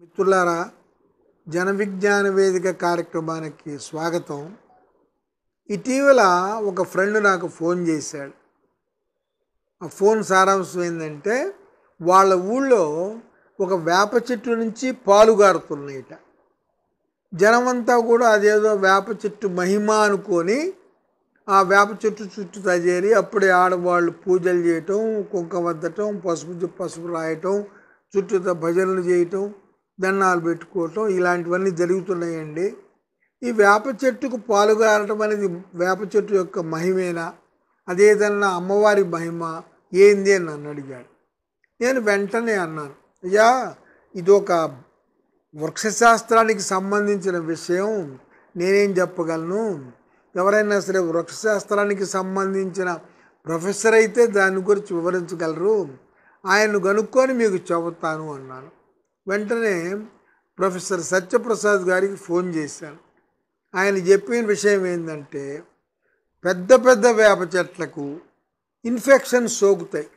మిత్రులారా జన విజ్ఞాన వేదిక కార్యక్రమానికి స్వాగతం ఇటీవల ఒక ఫ్రెండ్ నాకు ఫోన్ చేశాడు ఆ ఫోన్ సారాంశం ఏంటంటే వాళ్ళ ఊళ్ళో ఒక వేప చెట్టు నుంచి పాలు గారుతున్నాయిట జనమంతా కూడా అదేదో వేప చెట్టు మహిమ అనుకొని ఆ వేప చెట్టు చుట్టూ చేరి అప్పుడే ఆడవాళ్ళు పూజలు చేయటం వద్దటం పసుపు పసుపు రాయటం చుట్టూ భజనలు చేయటం దండాలు పెట్టుకోవటం ఇలాంటివన్నీ జరుగుతున్నాయండి ఈ వేప చెట్టుకు పాలుగారటం అనేది వేప చెట్టు యొక్క మహిమేనా అదేదన్నా అమ్మవారి మహిమ ఏంది అని నన్ను అడిగాడు నేను వెంటనే అన్నాను అయ్యా ఇదొక వృక్షశాస్త్రానికి సంబంధించిన విషయం నేనేం చెప్పగలను ఎవరైనా సరే వృక్షశాస్త్రానికి సంబంధించిన ప్రొఫెసర్ అయితే దాని గురించి వివరించగలరు ఆయన్ను కనుక్కొని మీకు చెబుతాను అన్నాను వెంటనే ప్రొఫెసర్ సత్యప్రసాద్ గారికి ఫోన్ చేశాను ఆయన చెప్పిన విషయం ఏంటంటే పెద్ద పెద్ద వేప చెట్లకు ఇన్ఫెక్షన్స్ సోకుతాయి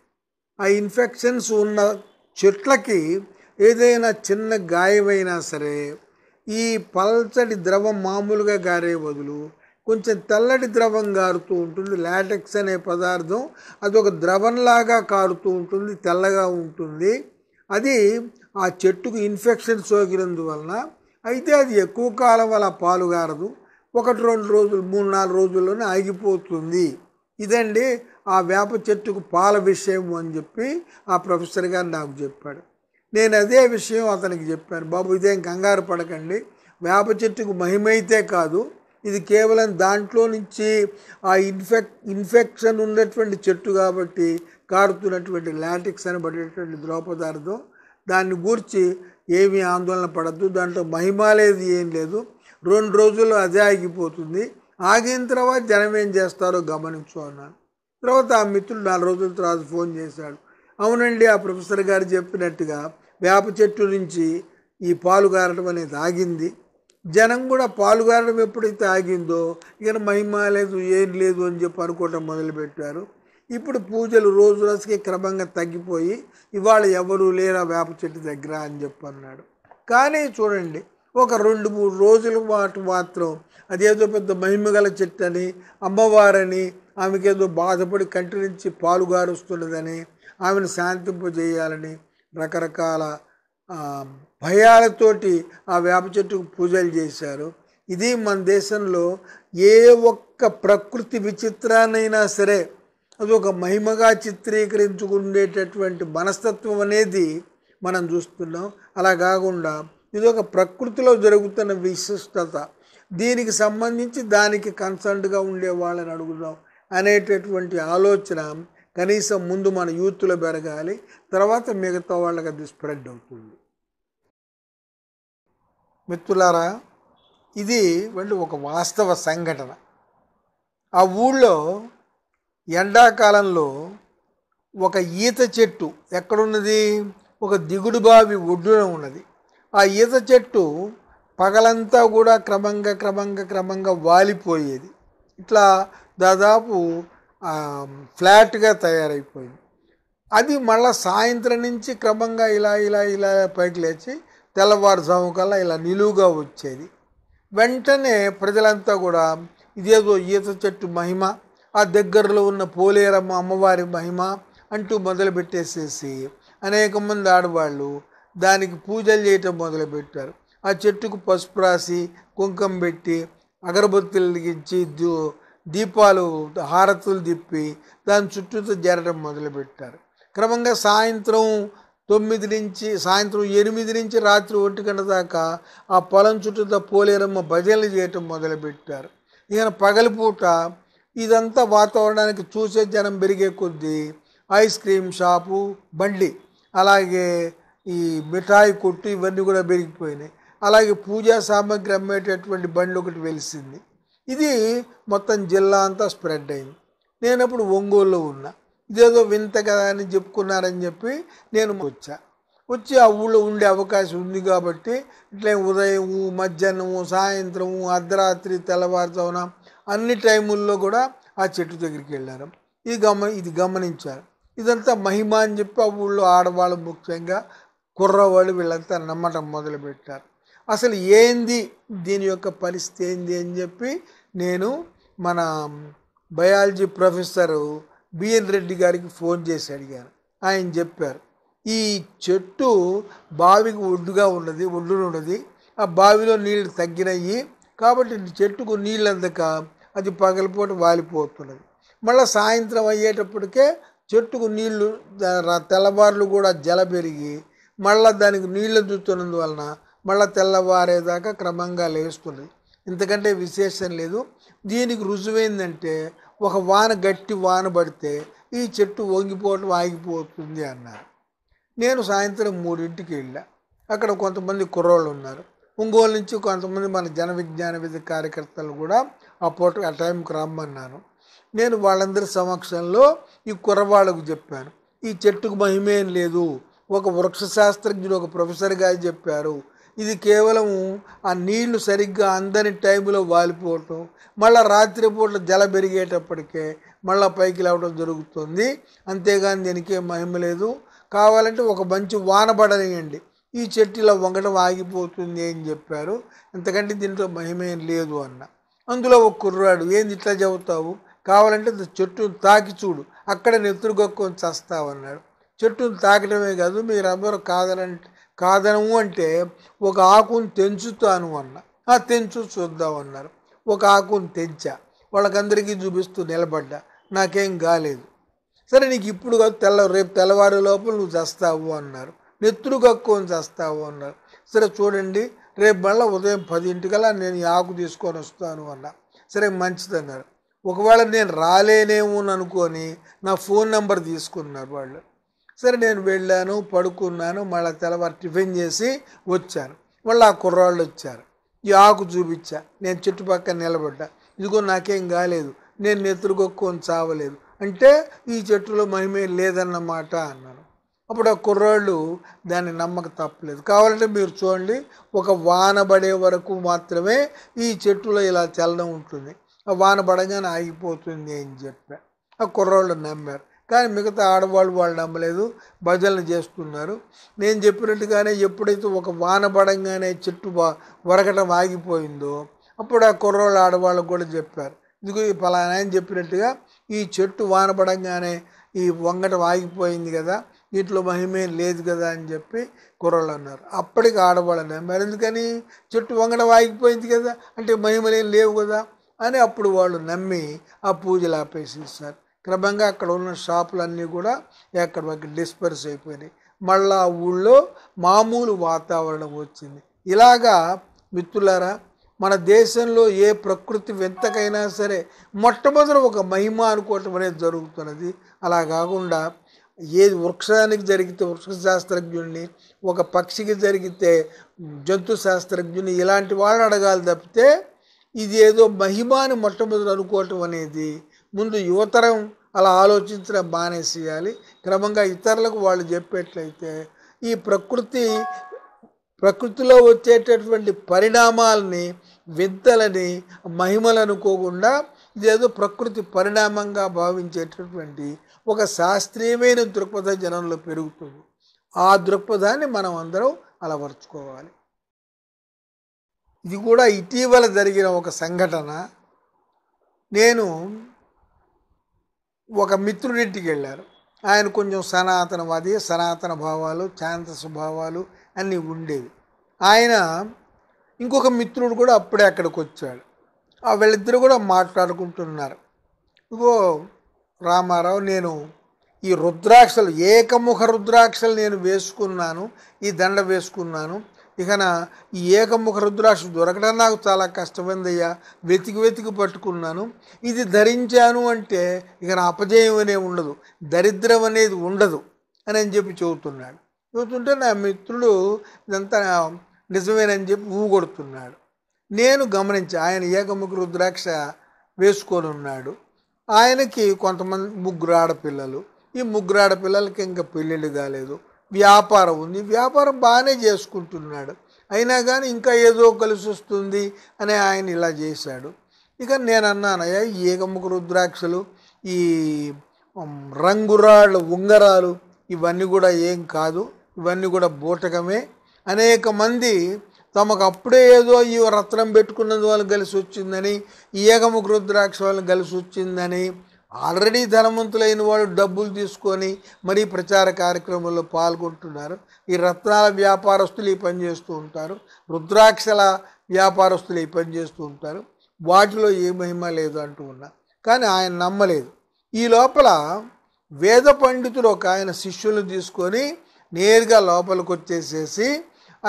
ఆ ఇన్ఫెక్షన్స్ ఉన్న చెట్లకి ఏదైనా చిన్న గాయమైనా సరే ఈ పల్చటి ద్రవం మామూలుగా గారే బదులు కొంచెం తెల్లటి ద్రవం కారుతూ ఉంటుంది లాటెక్స్ అనే పదార్థం అది ఒక ద్రవంలాగా కారుతూ ఉంటుంది తెల్లగా ఉంటుంది అది ఆ చెట్టుకు ఇన్ఫెక్షన్ సోకినందువలన అయితే అది ఎక్కువ కాలం అలా కారదు ఒకటి రెండు రోజులు మూడు నాలుగు రోజుల్లోనే ఆగిపోతుంది ఇదండి ఆ వేప చెట్టుకు పాల విషయం అని చెప్పి ఆ ప్రొఫెసర్ గారు నాకు చెప్పాడు నేను అదే విషయం అతనికి చెప్పాను బాబు ఇదేం కంగారు పడకండి వేప చెట్టుకు మహిమైతే కాదు ఇది కేవలం దాంట్లో నుంచి ఆ ఇన్ఫెక్ ఇన్ఫెక్షన్ ఉన్నటువంటి చెట్టు కాబట్టి కారుతున్నటువంటి లాటిక్స్ అని పడేటువంటి పదార్థం దాన్ని గూర్చి ఏమీ ఆందోళన పడద్దు దాంట్లో మహిమ లేదు ఏం లేదు రెండు రోజులు అదే ఆగిపోతుంది ఆగిన తర్వాత జనం ఏం చేస్తారో గమనించు అన్నాను తర్వాత ఆ మిత్రుడు నాలుగు రోజుల తర్వాత ఫోన్ చేశాడు అవునండి ఆ ప్రొఫెసర్ గారు చెప్పినట్టుగా వేప చెట్టు నుంచి ఈ పాలు కారడం అనేది ఆగింది జనం కూడా పాలుగారడం ఎప్పుడైతే ఆగిందో ఇక మహిమ లేదు ఏం లేదు అని చెప్పి అనుకోవటం మొదలుపెట్టారు ఇప్పుడు పూజలు రోజు రోజుకి క్రమంగా తగ్గిపోయి ఇవాళ ఎవరు లేరా వేప చెట్టు దగ్గర అని చెప్పి అన్నాడు కానీ చూడండి ఒక రెండు మూడు రోజుల పాటు మాత్రం అదేదో పెద్ద మహిమ గల చెట్టు అని అమ్మవారని ఆమెకేదో బాధపడి కంటి నుంచి పాలుగారుస్తున్నదని ఆమెను శాంతింపజేయాలని రకరకాల భయాలతోటి ఆ వేప చెట్టుకు పూజలు చేశారు ఇది మన దేశంలో ఏ ఒక్క ప్రకృతి విచిత్రానైనా సరే అది ఒక మహిమగా చిత్రీకరించుకునేటటువంటి మనస్తత్వం అనేది మనం చూస్తున్నాం అలా కాకుండా ఇది ఒక ప్రకృతిలో జరుగుతున్న విశిష్టత దీనికి సంబంధించి దానికి కన్సర్న్గా ఉండే వాళ్ళని అడుగుదాం అనేటటువంటి ఆలోచన కనీసం ముందు మన యూత్లో పెరగాలి తర్వాత మిగతా వాళ్ళకి అది స్ప్రెడ్ అవుతుంది మిత్రులారా ఇది వెళ్ళి ఒక వాస్తవ సంఘటన ఆ ఊళ్ళో ఎండాకాలంలో ఒక ఈత చెట్టు ఎక్కడున్నది ఒక దిగుడు బావి ఒడ్డున ఉన్నది ఆ ఈత చెట్టు పగలంతా కూడా క్రమంగా క్రమంగా క్రమంగా వాలిపోయేది ఇట్లా దాదాపు ఫ్లాట్గా తయారైపోయింది అది మళ్ళీ సాయంత్రం నుంచి క్రమంగా ఇలా ఇలా ఇలా పైకి లేచి తెల్లవారుజాము కల్లా ఇలా నిలువుగా వచ్చేది వెంటనే ప్రజలంతా కూడా ఇదేదో ఈత చెట్టు మహిమ ఆ దగ్గరలో ఉన్న పోలేరమ్మ అమ్మవారి మహిమ అంటూ మొదలుపెట్టేసేసి అనేక మంది ఆడవాళ్ళు దానికి పూజలు చేయటం మొదలుపెట్టారు ఆ చెట్టుకు పసుపు రాసి కుంకం పెట్టి అగరబత్తులు వెలిగించి దీపాలు హారతులు తిప్పి దాని చుట్టూతో జరగడం మొదలుపెట్టారు క్రమంగా సాయంత్రం తొమ్మిది నుంచి సాయంత్రం ఎనిమిది నుంచి రాత్రి ఒంటి గంట దాకా ఆ పొలం చుట్టూతో పోలేరమ్మ భజనలు చేయటం మొదలుపెట్టారు ఇక పగలిపూట ఇదంతా వాతావరణానికి చూసే జనం పెరిగే కొద్దీ ఐస్ క్రీమ్ షాపు బండి అలాగే ఈ మిఠాయి కొట్టు ఇవన్నీ కూడా పెరిగిపోయినాయి అలాగే పూజా సామాగ్రి అమ్మేటటువంటి బండి ఒకటి వెలిసింది ఇది మొత్తం జిల్లా అంతా స్ప్రెడ్ అయింది నేను అప్పుడు ఒంగోలులో ఉన్నా ఇదేదో వింత కదా అని చెప్పుకున్నారని చెప్పి నేను వచ్చా వచ్చి ఆ ఊళ్ళో ఉండే అవకాశం ఉంది కాబట్టి ఇట్లే ఉదయము మధ్యాహ్నము సాయంత్రము అర్ధరాత్రి తెల్లవారుజామున అన్ని టైముల్లో కూడా ఆ చెట్టు దగ్గరికి వెళ్ళారు ఇది గమ ఇది గమనించారు ఇదంతా మహిమ అని చెప్పి ఆ ఊళ్ళో ఆడవాళ్ళు ముఖ్యంగా కుర్రవాళ్ళు వీళ్ళంతా నమ్మటం మొదలుపెట్టారు అసలు ఏంది దీని యొక్క పరిస్థితి ఏంది అని చెప్పి నేను మన బయాలజీ ప్రొఫెసరు బిఎన్ రెడ్డి గారికి ఫోన్ చేసి అడిగాను ఆయన చెప్పారు ఈ చెట్టు బావికి ఒడ్డుగా ఉన్నది ఒడ్డున ఉన్నది ఆ బావిలో నీళ్ళు తగ్గినాయి కాబట్టి చెట్టుకు నీళ్ళు అందక అది పగలిపోటు వాలిపోతున్నది మళ్ళీ సాయంత్రం అయ్యేటప్పటికే చెట్టుకు నీళ్లు తెల్లబార్లు కూడా జల పెరిగి మళ్ళీ దానికి నీళ్ళు చూస్తున్నందువలన మళ్ళీ తెల్లవారేదాకా క్రమంగా లేస్తుంది ఇంతకంటే విశేషం లేదు దీనికి రుజువైందంటే ఒక వాన గట్టి వాన పడితే ఈ చెట్టు వంగిపోవటం ఆగిపోతుంది అన్నారు నేను సాయంత్రం మూడింటికి వెళ్ళా అక్కడ కొంతమంది కుర్రోళ్ళు ఉన్నారు ఒంగోలు నుంచి కొంతమంది మన జన విజ్ఞాన విధి కార్యకర్తలు కూడా ఆ పూట ఆ టైంకి రమ్మన్నాను నేను వాళ్ళందరి సమక్షంలో ఈ కుర్రవాళ్ళకు చెప్పాను ఈ చెట్టుకు మహిమేం లేదు ఒక వృక్ష శాస్త్రజ్ఞుడు ఒక ప్రొఫెసర్గా చెప్పారు ఇది కేవలం ఆ నీళ్లు సరిగ్గా అందని టైంలో వాలిపోవటం మళ్ళీ రాత్రిపూట్ల జల పెరిగేటప్పటికే మళ్ళీ పైకి లేవడం జరుగుతుంది అంతేగాని దీనికి మహిమ లేదు కావాలంటే ఒక మంచి వాన ఈ చెట్టు ఇలా వంగడం ఆగిపోతుంది అని చెప్పారు ఎందుకంటే దీంట్లో మహిమేం లేదు అన్న అందులో ఒక కుర్రాడు ఏంది ఇట్లా చెబుతావు కావాలంటే చెట్టును తాకి చూడు అక్కడ నెత్తురుగొక్కని చస్తావన్నాడు చెట్టును తాకడమే కాదు మీరందరూ కాదనంటే కాదనము అంటే ఒక ఆకును తెంచుతాను అన్న ఆ తెంచు చూద్దాం అన్నారు ఒక ఆకును తెంచా వాళ్ళకందరికీ చూపిస్తూ నిలబడ్డా నాకేం కాలేదు సరే నీకు ఇప్పుడు కాదు తెల్ల రేపు తెల్లవారు లోపల నువ్వు చేస్తావు అన్నారు నెత్తురు కక్కుని చేస్తావు అన్నారు సరే చూడండి రేపు మళ్ళీ ఉదయం పదింటికల్లా నేను ఈ ఆకు తీసుకొని వస్తాను అన్న సరే మంచిదన్నారు ఒకవేళ నేను రాలేనేమో అనుకొని నా ఫోన్ నెంబర్ తీసుకున్నారు వాళ్ళు సరే నేను వెళ్ళాను పడుకున్నాను మళ్ళీ తెల్లవారు టిఫిన్ చేసి వచ్చాను మళ్ళీ ఆ కుర్రాళ్ళు వచ్చారు ఈ ఆకు చూపించా నేను చుట్టుపక్కల నిలబడ్డా ఇదిగో నాకేం కాలేదు నేను నెత్తురుగొక్కుని చావలేదు అంటే ఈ చెట్టులో మహిమే లేదన్నమాట అన్నాను అప్పుడు ఆ కుర్రాళ్ళు దాన్ని నమ్మక తప్పలేదు కావాలంటే మీరు చూడండి ఒక వాన పడే వరకు మాత్రమే ఈ చెట్టులో ఇలా చల్లడం ఉంటుంది ఆ వాన పడగానే ఆగిపోతుంది అని చెప్పా ఆ కుర్రాళ్ళు నమ్మారు కానీ మిగతా ఆడవాళ్ళు వాళ్ళు నమ్మలేదు భజనలు చేస్తున్నారు నేను చెప్పినట్టుగానే ఎప్పుడైతే ఒక వాన పడంగానే చెట్టు వరకటం ఆగిపోయిందో అప్పుడు ఆ కుర్రోళ్ళ ఆడవాళ్ళకు కూడా చెప్పారు ఇందుకు పలానా అని చెప్పినట్టుగా ఈ చెట్టు వాన పడంగానే ఈ వంగటం ఆగిపోయింది కదా ఇంట్లో మహిమేం లేదు కదా అని చెప్పి కుర్రలు అన్నారు అప్పటికి ఆడవాళ్ళు నమ్మారు ఎందుకని చెట్టు వంగడం ఆగిపోయింది కదా అంటే మహిమలేం లేవు కదా అని అప్పుడు వాళ్ళు నమ్మి ఆ పూజలు ఆపేసేసారు క్రమంగా అక్కడ ఉన్న షాపులన్నీ కూడా ఎక్కడ డిస్పర్స్ అయిపోయినాయి మళ్ళా ఊళ్ళో మామూలు వాతావరణం వచ్చింది ఇలాగా మిత్రులారా మన దేశంలో ఏ ప్రకృతి వింతకైనా సరే మొట్టమొదటి ఒక మహిమ అనుకోవటం అనేది జరుగుతున్నది అలా కాకుండా ఏది వృక్షానికి జరిగితే వృక్ష శాస్త్రజ్ఞుడిని ఒక పక్షికి జరిగితే జంతు శాస్త్రజ్ఞుని ఇలాంటి వాళ్ళని అడగాలి తప్పితే ఇది ఏదో మహిమాని మొట్టమొదటి అనుకోవటం అనేది ముందు యువతరం అలా ఆలోచించడం బానేసేయాలి క్రమంగా ఇతరులకు వాళ్ళు చెప్పేట్లయితే ఈ ప్రకృతి ప్రకృతిలో వచ్చేటటువంటి పరిణామాలని వింతలని మహిమలు అనుకోకుండా ఇదేదో ప్రకృతి పరిణామంగా భావించేటటువంటి ఒక శాస్త్రీయమైన దృక్పథ జనంలో పెరుగుతుంది ఆ దృక్పథాన్ని మనం అందరం అలవర్చుకోవాలి ఇది కూడా ఇటీవల జరిగిన ఒక సంఘటన నేను ఒక మిత్రుడింటికి వెళ్ళారు ఆయన కొంచెం సనాతనవాది సనాతన భావాలు శాంత స్వభావాలు అన్నీ ఉండేవి ఆయన ఇంకొక మిత్రుడు కూడా అప్పుడే అక్కడికి వచ్చాడు వీళ్ళిద్దరు కూడా మాట్లాడుకుంటున్నారు ఇగో రామారావు నేను ఈ రుద్రాక్షలు ఏకముఖ రుద్రాక్షలు నేను వేసుకున్నాను ఈ దండ వేసుకున్నాను ఇకన ఈ ఏకముఖ రుద్రాక్ష దొరకడం నాకు చాలా కష్టమైందయ్యా వెతికి వెతికి పట్టుకున్నాను ఇది ధరించాను అంటే ఇక నా అపజయం అనేది ఉండదు దరిద్రం అనేది ఉండదు అని అని చెప్పి చెబుతున్నాడు చెబుతుంటే నా మిత్రుడు ఇదంతా నిజమేనని చెప్పి ఊగొడుతున్నాడు నేను గమనించి ఆయన ఏకముఖ రుద్రాక్ష వేసుకొని ఉన్నాడు ఆయనకి కొంతమంది ముగ్గురు ఆడపిల్లలు ఈ ముగ్గురు ఆడపిల్లలకి ఇంకా పెళ్ళిళ్ళు కాలేదు వ్యాపారం ఉంది వ్యాపారం బాగానే చేసుకుంటున్నాడు అయినా కానీ ఇంకా ఏదో కలిసి వస్తుంది అని ఆయన ఇలా చేశాడు ఇక నేను అన్నానయ్యా ఏకముఖ రుద్రాక్షలు ఈ రంగురాళ్ళు ఉంగరాలు ఇవన్నీ కూడా ఏం కాదు ఇవన్నీ కూడా బూటకమే అనేక మంది తమకు అప్పుడే ఏదో ఈ రత్నం వాళ్ళు కలిసి వచ్చిందని ఈ ఏకముఖ రుద్రాక్ష వాళ్ళు కలిసి వచ్చిందని ఆల్రెడీ ధనవంతులైన వాళ్ళు డబ్బులు తీసుకొని మరీ ప్రచార కార్యక్రమంలో పాల్గొంటున్నారు ఈ రత్నాల వ్యాపారస్తులు ఈ పని చేస్తూ ఉంటారు రుద్రాక్షల వ్యాపారస్తులు ఈ పని చేస్తూ ఉంటారు వాటిలో ఏ మహిమ లేదు అంటూ ఉన్నా కానీ ఆయన నమ్మలేదు ఈ లోపల వేద పండితుడు ఒక ఆయన శిష్యులను తీసుకొని నేరుగా లోపలికి వచ్చేసేసి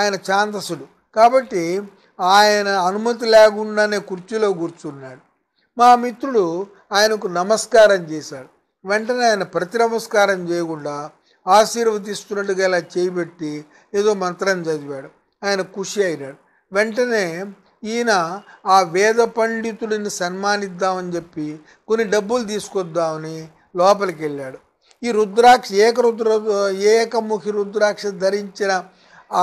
ఆయన ఛాందసుడు కాబట్టి ఆయన అనుమతి లేకుండానే కుర్చీలో కూర్చున్నాడు మా మిత్రుడు ఆయనకు నమస్కారం చేశాడు వెంటనే ఆయన ప్రతి నమస్కారం చేయకుండా ఆశీర్వదిస్తున్నట్టుగా ఇలా చేయిబెట్టి ఏదో మంత్రం చదివాడు ఆయన ఖుషి అయినాడు వెంటనే ఈయన ఆ వేద పండితుడిని సన్మానిద్దామని చెప్పి కొన్ని డబ్బులు తీసుకొద్దామని లోపలికి వెళ్ళాడు ఈ రుద్రాక్ష ఏకరుద్ర ఏకముఖి రుద్రాక్ష ధరించిన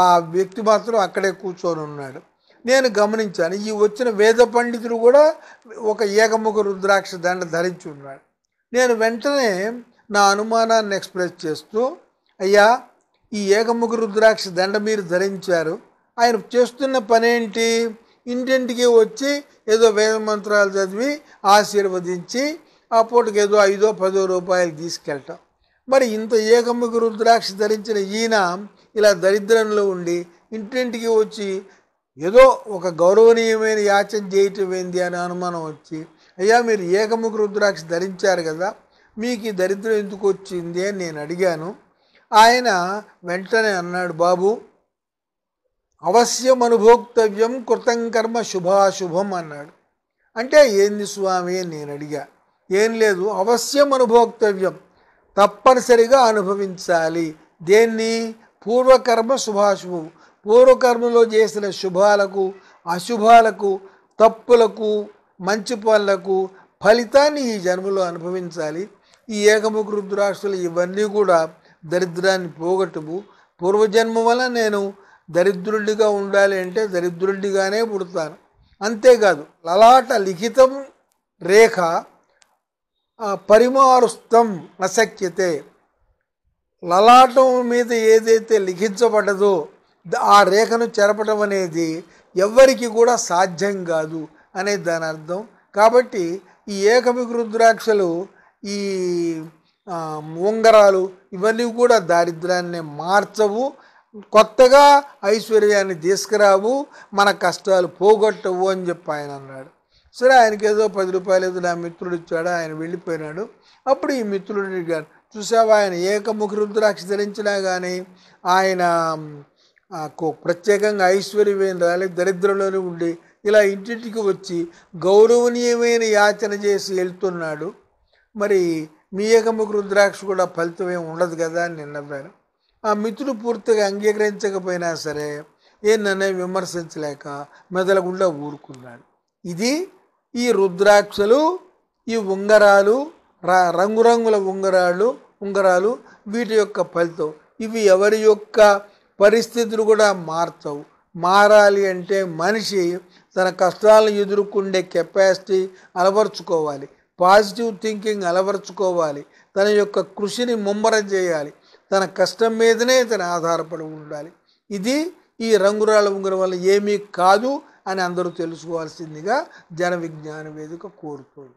ఆ వ్యక్తి మాత్రం అక్కడే కూర్చొని ఉన్నాడు నేను గమనించాను ఈ వచ్చిన వేద పండితుడు కూడా ఒక ఏకముఖ రుద్రాక్ష దండ ధరించి ఉన్నాడు నేను వెంటనే నా అనుమానాన్ని ఎక్స్ప్రెస్ చేస్తూ అయ్యా ఈ ఏకముఖ రుద్రాక్ష దండ మీరు ధరించారు ఆయన చేస్తున్న పనేంటి ఇంటింటికి వచ్చి ఏదో వేద మంత్రాలు చదివి ఆశీర్వదించి ఆ పూటకి ఏదో ఐదో పదో రూపాయలు తీసుకెళ్ళటం మరి ఇంత ఏకముఖ రుద్రాక్ష ధరించిన ఈయన ఇలా దరిద్రంలో ఉండి ఇంటింటికి వచ్చి ఏదో ఒక గౌరవనీయమైన యాచన చేయటం ఏంది అని అనుమానం వచ్చి అయ్యా మీరు ఏకముఖ రుద్రాక్ష ధరించారు కదా మీకు ఈ దరిద్రం ఎందుకు వచ్చింది అని నేను అడిగాను ఆయన వెంటనే అన్నాడు బాబు అవశ్యం అనుభోక్తవ్యం కృతం కర్మ శుభాశుభం అన్నాడు అంటే ఏంది స్వామి అని నేను అడిగా ఏం లేదు అవశ్యం అనుభోక్తవ్యం తప్పనిసరిగా అనుభవించాలి దేన్ని పూర్వకర్మ శుభాశుభం పూర్వకర్మలో చేసిన శుభాలకు అశుభాలకు తప్పులకు మంచి పనులకు ఫలితాన్ని ఈ జన్మలో అనుభవించాలి ఈ ఏకముఖ రుద్రాక్షలు ఇవన్నీ కూడా దరిద్రాన్ని పోగొట్టుము పూర్వజన్మ వల్ల నేను దరిద్రుడిగా ఉండాలి అంటే దరిద్రుడిగానే పుడతాను అంతేకాదు లలాట లిఖితం రేఖ పరిమారుస్తం అశక్యతే లలాటం మీద ఏదైతే లిఖించబడ్డదో ఆ రేఖను చెరపడం అనేది ఎవ్వరికి కూడా సాధ్యం కాదు అనే దాని అర్థం కాబట్టి ఈ ఏకముఖ రుద్రాక్షలు ఈ ఉంగరాలు ఇవన్నీ కూడా దారిద్ర్యాన్ని మార్చవు కొత్తగా ఐశ్వర్యాన్ని తీసుకురావు మన కష్టాలు పోగొట్టవు అని చెప్పి ఆయన అన్నాడు సరే ఆయనకి ఏదో పది రూపాయలు ఏదో నా మిత్రుడు ఇచ్చాడు ఆయన వెళ్ళిపోయినాడు అప్పుడు ఈ మిత్రుడు చూసావా ఆయన ఏకముఖ రుద్రాక్ష ధరించినా కానీ ఆయన ప్రత్యేకంగా ఐశ్వర్యమైన రాలేదు దరిద్రంలోనే ఉండి ఇలా ఇంటింటికి వచ్చి గౌరవనీయమైన యాచన చేసి వెళ్తున్నాడు మరి మీ ఏకముఖ రుద్రాక్ష కూడా ఏమి ఉండదు కదా అని నిన్నవ్వాను ఆ మిత్రుడు పూర్తిగా అంగీకరించకపోయినా సరే ఏ నన్ను విమర్శించలేక మెదలకుండా ఊరుకున్నాడు ఇది ఈ రుద్రాక్షలు ఈ ఉంగరాలు రంగురంగుల ఉంగరాలు ఉంగరాలు వీటి యొక్క ఫలితం ఇవి ఎవరి యొక్క పరిస్థితులు కూడా మారుతావు మారాలి అంటే మనిషి తన కష్టాలను ఎదుర్కొండే కెపాసిటీ అలవరుచుకోవాలి పాజిటివ్ థింకింగ్ అలవరుచుకోవాలి తన యొక్క కృషిని ముమ్మరం చేయాలి తన కష్టం మీదనే తను ఆధారపడి ఉండాలి ఇది ఈ రంగురాళ్ళ ఉంగరం వల్ల ఏమీ కాదు అని అందరూ తెలుసుకోవాల్సిందిగా జన విజ్ఞాన వేదిక కోరుతుంది